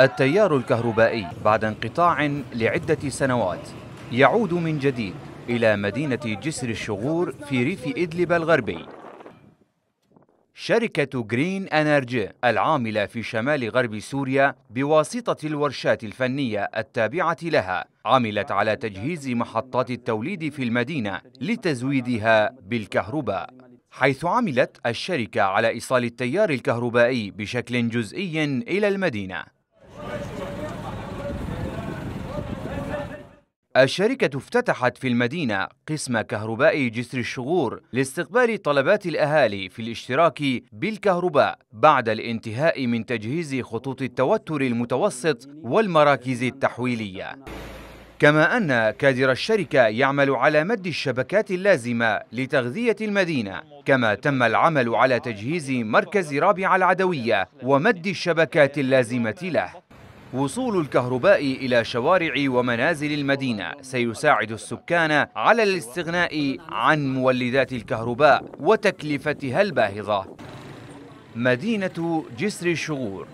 التيار الكهربائي بعد انقطاع لعدة سنوات يعود من جديد إلى مدينة جسر الشغور في ريف إدلب الغربي شركة جرين أنرجي العاملة في شمال غرب سوريا بواسطة الورشات الفنية التابعة لها عملت على تجهيز محطات التوليد في المدينة لتزويدها بالكهرباء حيث عملت الشركة على إيصال التيار الكهربائي بشكل جزئي إلى المدينة الشركة افتتحت في المدينة قسم كهرباء جسر الشغور لاستقبال طلبات الأهالي في الاشتراك بالكهرباء بعد الانتهاء من تجهيز خطوط التوتر المتوسط والمراكز التحويلية كما أن كادر الشركة يعمل على مد الشبكات اللازمة لتغذية المدينة كما تم العمل على تجهيز مركز رابع العدوية ومد الشبكات اللازمة له وصول الكهرباء إلى شوارع ومنازل المدينة سيساعد السكان على الاستغناء عن مولدات الكهرباء وتكلفتها الباهظة مدينة جسر الشغور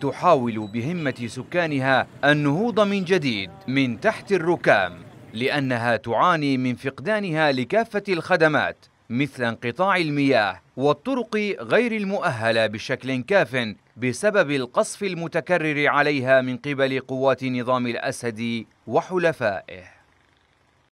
تحاول بهمة سكانها النهوض من جديد من تحت الركام لأنها تعاني من فقدانها لكافة الخدمات مثل انقطاع المياه والطرق غير المؤهلة بشكل كاف بسبب القصف المتكرر عليها من قبل قوات نظام الأسد وحلفائه